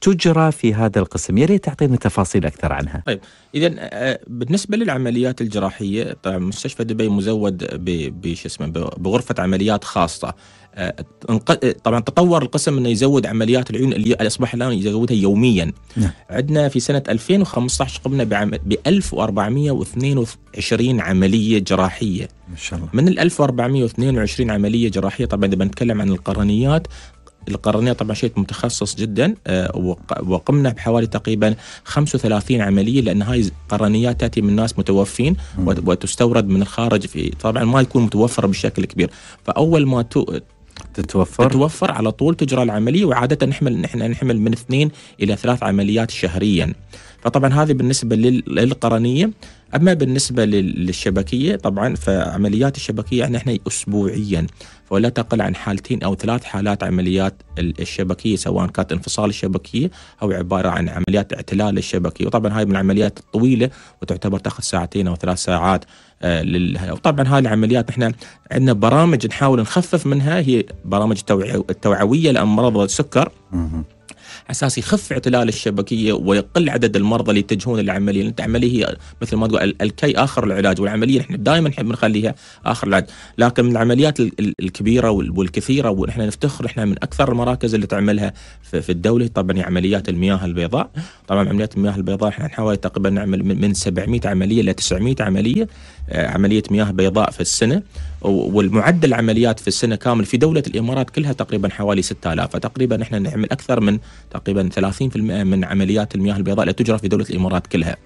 تجرى في هذا القسم يا ريت تعطينا تفاصيل أكثر عنها طيب إذا آه، بالنسبة للعمليات الجراحية طبعا مستشفى دبي مزود بش اسمه بغرفة عمليات خاصة آه، آه، طبعا تطور القسم انه يزود عمليات العيون اللي اصبح الان يزودها يوميا نعم. عندنا في سنه 2015 قمنا ب 1422 عمليه جراحيه ما شاء الله من ال 1422 عمليه جراحيه طبعا اذا بنتكلم عن القرنيات القرنية طبعا شيء متخصص جدا آه، وقمنا بحوالي تقريبا 35 عملية لأن هاي قرنيات تأتي من ناس متوفين وتستورد من الخارج في طبعا ما يكون متوفر بشكل كبير فأول ما تتوفر تتوفر على طول تجرى العمليه وعاده نحمل نحن نحمل من اثنين الى ثلاث عمليات شهريا فطبعا هذه بالنسبه للقرنيه اما بالنسبه للشبكيه طبعا فعمليات الشبكيه يعني احنا اسبوعيا ولا تقل عن حالتين أو ثلاث حالات عمليات الشبكية سواء كانت انفصال الشبكية أو عبارة عن عمليات اعتلال الشبكية وطبعا هاي من العمليات الطويلة وتعتبر تأخذ ساعتين أو ثلاث ساعات آه، وطبعا هاي العمليات احنا عندنا برامج نحاول نخفف منها هي برامج التوعويه لامراض السكر اساس يخف اعتلال الشبكيه ويقل عدد المرضى اللي يتجهون للعمليه لان العمليه هي مثل ما تقول الكي اخر العلاج والعمليه نحن دائما نحب نخليها اخر العلاج لكن من العمليات الكبيره والكثيره ونحن نفتخر احنا من اكثر المراكز اللي تعملها في الدوله طبعا هي عمليات المياه البيضاء طبعا عمليات المياه البيضاء احنا نحاول تقريبا نعمل من 700 عمليه ل 900 عمليه آه، عمليه مياه بيضاء في السنه والمعدل العمليات في السنه كامل في دوله الامارات كلها تقريبا حوالي 6000 فتقريبا احنا نعمل اكثر من تقريبا 30% من عمليات المياه البيضاء اللي تجرى في دوله الامارات كلها.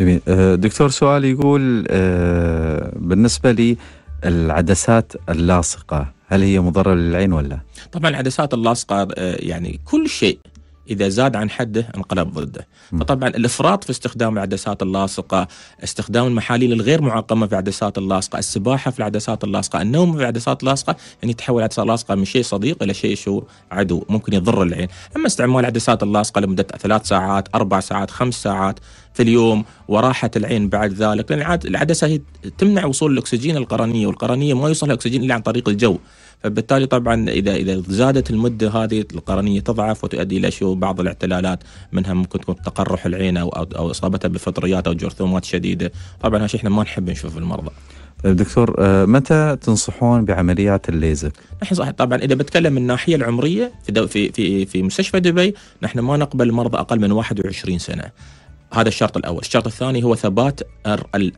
جميل آه، دكتور سؤال يقول آه، بالنسبه لي العدسات اللاصقه هل هي مضره للعين ولا؟ طبعا العدسات اللاصقه يعني كل شيء إذا زاد عن حده انقلب ضده فطبعا الإفراط في استخدام العدسات اللاصقة استخدام المحاليل الغير معقمة في العدسات اللاصقة السباحة في العدسات اللاصقة النوم في العدسات اللاصقة يعني تحول العدسات اللاصقة من شيء صديق إلى شيء شو عدو ممكن يضر العين أما استعمال العدسات اللاصقة لمدة ثلاث ساعات أربع ساعات خمس ساعات في اليوم وراحة العين بعد ذلك لأن العدسة هي تمنع وصول الأكسجين القرنية والقرنية ما يوصل الأكسجين إلا عن طريق الجو فبالتالي طبعا اذا اذا زادت المده هذه القرنيه تضعف وتؤدي الى شو بعض الاعتلالات منها ممكن تكون تقرح العين او او اصابتها بفطريات او جرثومات شديده طبعا هذا احنا ما نحب نشوف المرضى طيب دكتور آه، متى تنصحون بعمليات الليزر؟ نحن صحيح طبعا اذا بتكلم من الناحيه العمريه في في في, في مستشفى دبي نحن ما نقبل مرضى اقل من 21 سنه. هذا الشرط الاول، الشرط الثاني هو ثبات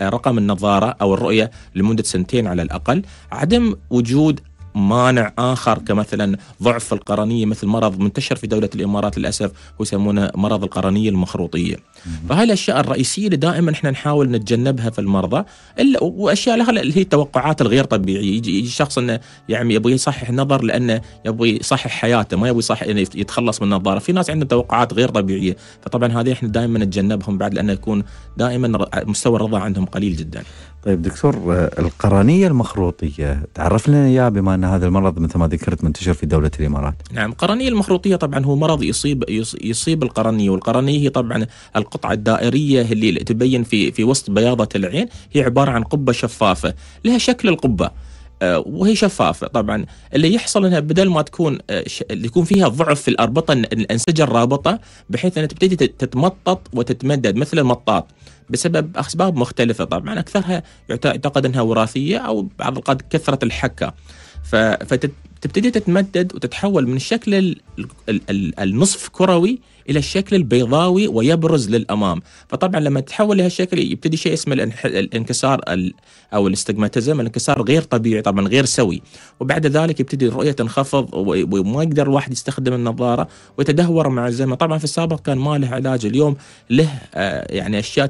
رقم النظاره او الرؤيه لمده سنتين على الاقل، عدم وجود مانع اخر كمثلا ضعف القرنيه مثل مرض منتشر في دوله الامارات للاسف هو يسمونه مرض القرنيه المخروطيه. فهاي الاشياء الرئيسيه اللي دائما احنا نحاول نتجنبها في المرضى الا واشياء لها اللي هي التوقعات الغير طبيعيه يجي, يجي شخص انه يعني يبغى يصحح نظر لانه يبغى يصحح حياته ما يبغى يصحح يعني يتخلص من النظاره، في ناس عندهم توقعات غير طبيعيه، فطبعا هذه احنا دائما نتجنبهم بعد لانه يكون دائما مستوى الرضا عندهم قليل جدا. طيب دكتور آه، القرنيه المخروطيه تعرف لنا اياها بما أن هذا المرض مثل ما ذكرت منتشر في دولة الإمارات نعم قرنية المخروطية طبعا هو مرض يصيب يصيب القرنية والقرنية هي طبعا القطعة الدائرية اللي تبين في في وسط بياضة العين هي عبارة عن قبة شفافة لها شكل القبة آه، وهي شفافة طبعا اللي يحصل انها بدل ما تكون آه، يكون فيها ضعف في الاربطة الانسجة الرابطة بحيث انها تبتدي تتمطط وتتمدد مثل المطاط بسبب اسباب مختلفة طبعا اكثرها يعتقد انها وراثية او بعض القاد كثرة الحكة فتبتدي تتمدد وتتحول من الشكل النصف كروي الى الشكل البيضاوي ويبرز للامام فطبعا لما تتحول لهالشكل يبتدي شيء اسمه الانكسار او الاستجماتزم الانكسار غير طبيعي طبعا غير سوي وبعد ذلك يبتدي الرؤيه تنخفض وما يقدر الواحد يستخدم النظاره ويتدهور مع الزمن طبعا في السابق كان ما له علاج اليوم له آه، يعني اشياء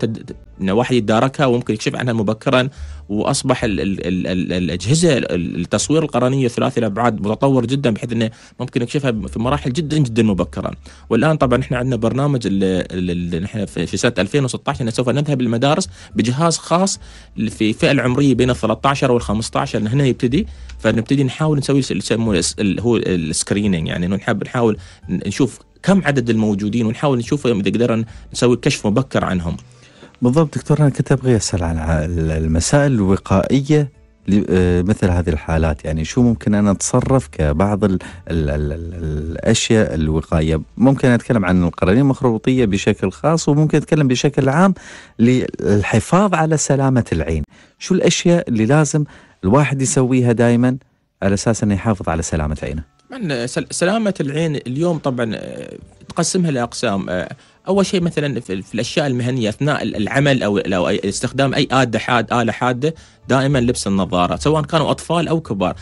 ان واحد يتداركها وممكن يكشف عنها مبكرا واصبح الاجهزه التصوير القرنيه ثلاثي الابعاد متطور جدا بحيث انه ممكن نكشفها في مراحل جدا جدا مبكره والان طبعا احنا عندنا برنامج نحن في سنه 2016 سوف نذهب للمدارس بجهاز خاص في الفئه العمريه بين ال 13 وال 15 هنا يبتدي فنبتدي نحاول نسوي يسمونه هو السكريننج يعني نحب نحاول نشوف كم عدد الموجودين ونحاول نشوف اذا قدرنا نسوي كشف مبكر عنهم بالضبط دكتور انا كنت ابغى اسال عن المسائل الوقائيه آه، مثل هذه الحالات يعني شو ممكن انا اتصرف كبعض الـ الـ الـ الـ الاشياء الوقائيه ممكن اتكلم عن القرنيه المخروطيه بشكل خاص وممكن اتكلم بشكل عام للحفاظ على سلامه العين شو الاشياء اللي لازم الواحد يسويها دائما على اساس انه يحافظ على سلامه عينه سلامه العين اليوم طبعا آه، تقسمها لاقسام آه، اول شيء مثلا في الاشياء المهنيه اثناء العمل او استخدام اي حاد اله حاده دائما لبس النظاره سواء كانوا اطفال او كبار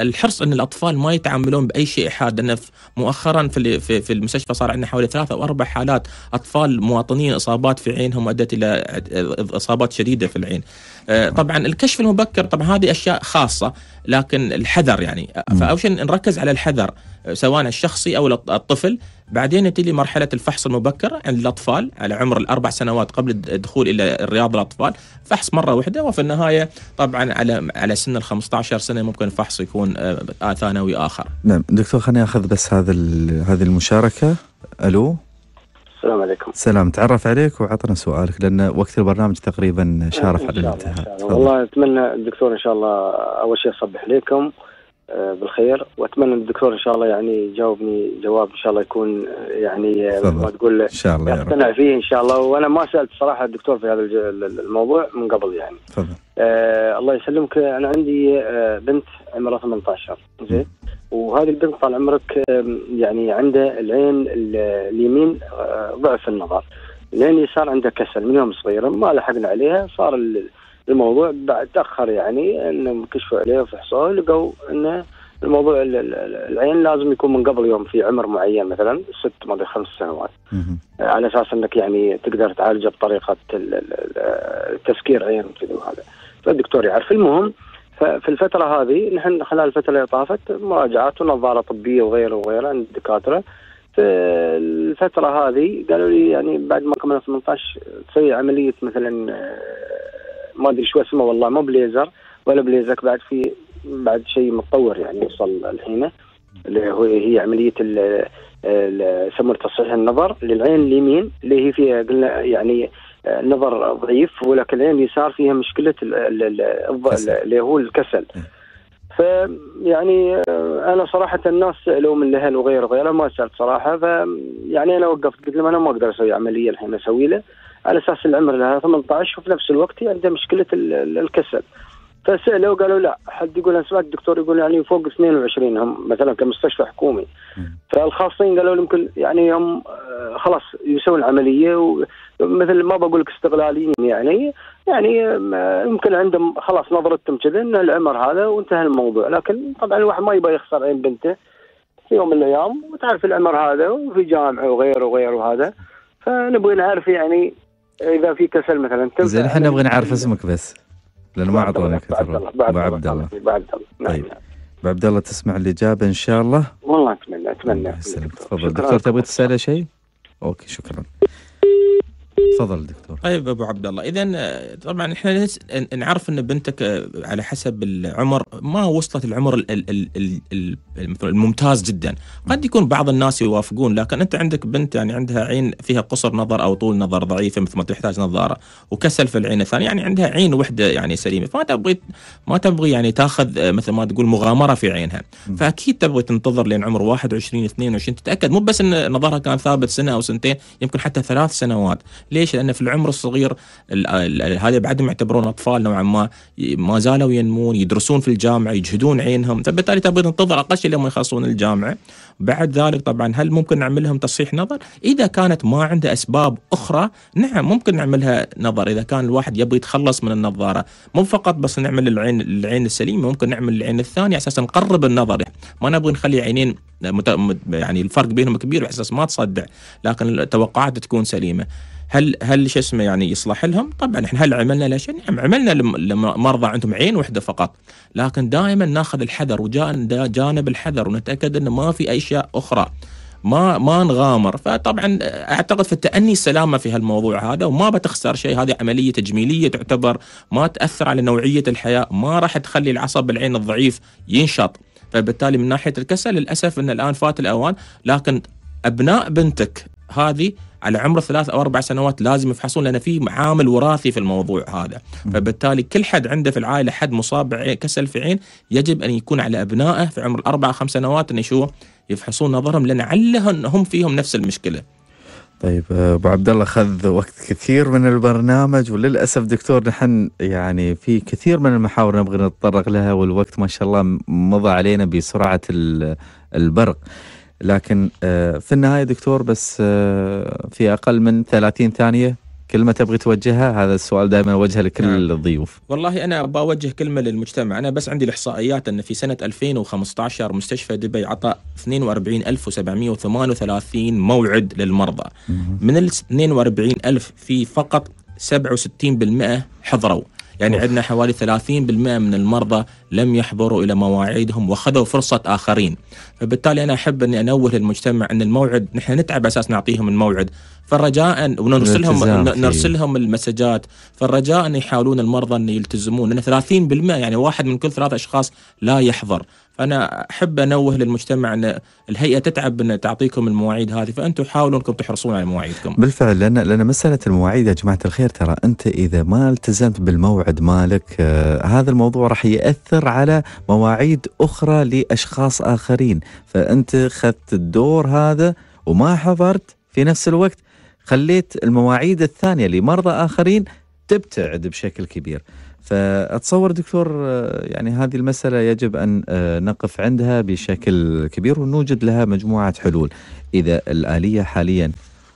الحرص ان الاطفال ما يتعاملون باي شيء حاد لان مؤخرا في في المستشفى صار عندنا حوالي ثلاثة او اربع حالات اطفال مواطنين اصابات في عينهم ادت الى اصابات شديده في العين آه، طبعا الكشف المبكر طبعا هذه اشياء خاصه لكن الحذر يعني آه، فاول نركز على الحذر آه، سواء الشخصي او الطفل بعدين تجي مرحله الفحص المبكر عند الاطفال على عمر الاربع سنوات قبل الدخول الى الرياض الاطفال فحص مره واحده وفي النهايه البدايه طبعا على على سن ال 15 سنه ممكن الفحص يكون آه، ثانوي اخر. نعم دكتور خليني اخذ بس هذا هذه المشاركه الو السلام عليكم سلام تعرف عليك وعطنا سؤالك لان وقت البرنامج تقريبا شارف على الانتهاء والله اتمنى الدكتور ان شاء الله اول شيء يصبح عليكم آه، بالخير واتمنى الدكتور ان شاء الله يعني يجاوبني جواب ان شاء الله يكون آه، يعني آه، ما تقول ان شاء الله يقتنع فيه ان شاء الله وانا ما سالت صراحه الدكتور في هذا الموضوع من قبل يعني تفضل آه الله يسلمك انا عندي آه بنت عمرها 18 زين وهذه البنت طال عمرك يعني عنده العين اليمين ضعف النظر العين اليسار عندها كسل من يوم صغيره ما لحقنا عليها صار الموضوع بعد تاخر يعني انهم كشفوا عليه وفحصوه لقوا انه الموضوع العين لازم يكون من قبل يوم في عمر معين مثلا ست ما ادري خمس سنوات على اساس انك يعني تقدر تعالجه بطريقه تسكير عين وكذا وهذا فالدكتور يعرف المهم ففي الفتره هذه نحن خلال الفتره اللي طافت مراجعات ونظاره طبيه وغيره وغيره عند الدكاتره في الفتره هذه قالوا لي يعني بعد ما كملنا 18 تسوي عمليه مثلا آه، ما ادري شو اسمه والله مو بليزر ولا بليزك بعد في بعد شيء متطور يعني وصل الحين اللي هو هي عمليه يسمونها تصحيح النظر للعين اليمين اللي هي فيها قلنا يعني نظر ضعيف ولكن العين اليسار فيها مشكله اللي هو الكسل ف يعني انا صراحه الناس لو من الاهل وغيره وغيره ما سالت صراحه ف يعني انا وقفت قلت لهم انا ما اقدر اسوي عمليه الحين اسوي له على اساس العمر لها 18 وفي نفس الوقت هي عندها مشكله الكسل فسالوا قالوا لا حد يقول انا سمعت الدكتور يقول يعني فوق 22 هم مثلا كمستشفى حكومي فالخاصين قالوا يمكن يعني هم آه، خلاص يسوون العمليه مثل ما بقول لك استغلاليين يعني يعني آه، يمكن عندهم خلاص نظرتهم كذا ان العمر هذا وانتهى الموضوع لكن طبعا الواحد ما يبغى يخسر عين بنته في يوم من الايام وتعرف العمر هذا وفي جامعه وغيره وغيره وهذا فنبغى نعرف يعني اذا في كسل مثلا زين احنا يعني نبغى نعرف يعني اسمك بس لان ما اعطونا كثر ابو عبد الله ابو عبد الله نعم، طيب نعم. ابو عبد الله تسمع الاجابه ان شاء الله والله اتمنى اتمنى تفضل دكتور تبغى تساله شيء؟ اوكي شكرا تفضل دكتور طيب ابو عبد الله اذا آه، طبعا احنا نعرف ان بنتك آه، على حسب العمر ما وصلت العمر الممتاز جدا قد يكون بعض الناس يوافقون لكن انت عندك بنت يعني عندها عين فيها قصر نظر او طول نظر ضعيفه مثل ما تحتاج نظاره وكسل في العين الثانيه يعني عندها عين وحده يعني سليمه فما تبغي ما تبغي يعني تاخذ آه، مثل ما تقول مغامره في عينها فاكيد تبغي تنتظر لين عمر 21 22 تتاكد مو بس ان نظرها كان ثابت سنه او سنتين يمكن حتى ثلاث سنوات ليش لان في العمر الصغير هذا بعدهم يعتبرون اطفال نوعا ما ما زالوا ينمون يدرسون في الجامعه الجامعه يجهدون عينهم فبالتالي طيب تبغى تنتظر اقل شيء لما يخلصون الجامعه بعد ذلك طبعا هل ممكن نعمل لهم تصحيح نظر اذا كانت ما عنده اسباب اخرى نعم ممكن نعملها نظر اذا كان الواحد يبغى يتخلص من النظاره مو فقط بس نعمل العين العين السليمه ممكن نعمل العين الثانيه اساسا نقرب النظر ما نبغى نخلي عينين يعني الفرق بينهم كبير بحيث ما تصدع لكن التوقعات تكون سليمه هل هل شو اسمه يعني يصلح لهم؟ طبعا احنا هل عملنا شيء؟ نعم عملنا لمرضى عندهم عين واحده فقط، لكن دائما ناخذ الحذر وجانب الحذر ونتاكد انه ما في اشياء اخرى. ما ما نغامر فطبعا اعتقد في التاني السلامه في هالموضوع هذا وما بتخسر شيء هذه عمليه تجميليه تعتبر ما تاثر على نوعيه الحياه ما راح تخلي العصب العين الضعيف ينشط فبالتالي من ناحيه الكسل للاسف ان الان فات الاوان لكن ابناء بنتك هذه على عمر ثلاث او اربع سنوات لازم يفحصون لان في عامل وراثي في الموضوع هذا فبالتالي كل حد عنده في العائله حد مصاب بكسل في عين يجب ان يكون على ابنائه في عمر اربع خمس سنوات ان شو يفحصون نظرهم لان علهم هم فيهم نفس المشكله طيب آه، ابو عبد الله خذ وقت كثير من البرنامج وللاسف دكتور نحن يعني في كثير من المحاور نبغى نتطرق لها والوقت ما شاء الله مضى علينا بسرعه البرق. لكن آه، في النهايه دكتور بس آه، في اقل من 30 ثانيه كلمة تبغي توجهها هذا السؤال دائما أوجهه لكل نعم. الضيوف والله أنا بوجه كلمة للمجتمع أنا بس عندي الإحصائيات أن في سنة 2015 مستشفى دبي عطى 42738 موعد للمرضى مم. من ال 42000 في فقط 67% حضروا يعني عندنا حوالي 30% من المرضى لم يحضروا إلى مواعيدهم وخذوا فرصة آخرين فبالتالي أنا أحب أني أنوه للمجتمع أن الموعد نحن نتعب أساس نعطيهم الموعد فالرجاء ونرسلهم نرسلهم المسجات فالرجاء ان يحاولون المرضى ان يلتزمون لان 30% يعني واحد من كل ثلاث اشخاص لا يحضر فانا احب انوه للمجتمع ان الهيئه تتعب ان تعطيكم المواعيد هذه فانتم حاولوا انكم تحرصون على مواعيدكم. بالفعل لان لان مساله المواعيد يا جماعه الخير ترى انت اذا ما التزمت بالموعد مالك آه هذا الموضوع راح ياثر على مواعيد اخرى لاشخاص اخرين فانت خذت الدور هذا وما حضرت في نفس الوقت خليت المواعيد الثانيه لمرضى اخرين تبتعد بشكل كبير فاتصور دكتور آه، يعني هذه المساله يجب ان آه، نقف عندها بشكل كبير ونوجد لها مجموعه حلول اذا الاليه حاليا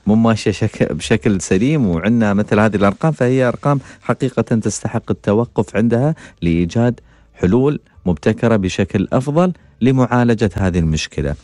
مو ماشيه بشكل سليم وعندنا مثل هذه الارقام فهي ارقام حقيقه تستحق التوقف عندها لايجاد حلول مبتكره بشكل افضل لمعالجة هذه المشكلة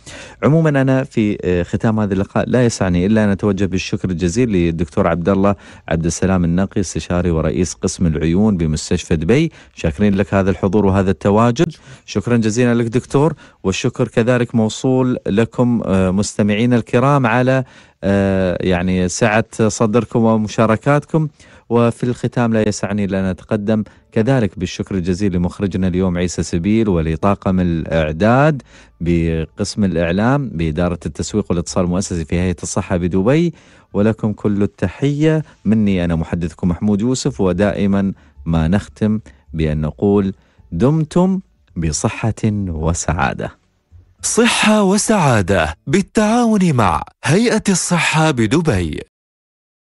عموما أنا في آه، ختام هذا اللقاء لا يسعني إلا أن أتوجه بالشكر الجزيل للدكتور عبد الله عبد السلام النقي استشاري ورئيس قسم العيون بمستشفى دبي شاكرين لك هذا الحضور وهذا التواجد شكرا جزيلا لك دكتور والشكر كذلك موصول لكم آه، مستمعين الكرام على آه، يعني سعة صدركم ومشاركاتكم وفي الختام لا يسعني الا ان اتقدم كذلك بالشكر الجزيل لمخرجنا اليوم عيسى سبيل ولطاقم الاعداد بقسم الاعلام باداره التسويق والاتصال المؤسسي في هيئه الصحه بدبي ولكم كل التحيه مني انا محدثكم محمود يوسف ودائما ما نختم بان نقول دمتم بصحه وسعاده. صحه وسعاده بالتعاون مع هيئه الصحه بدبي.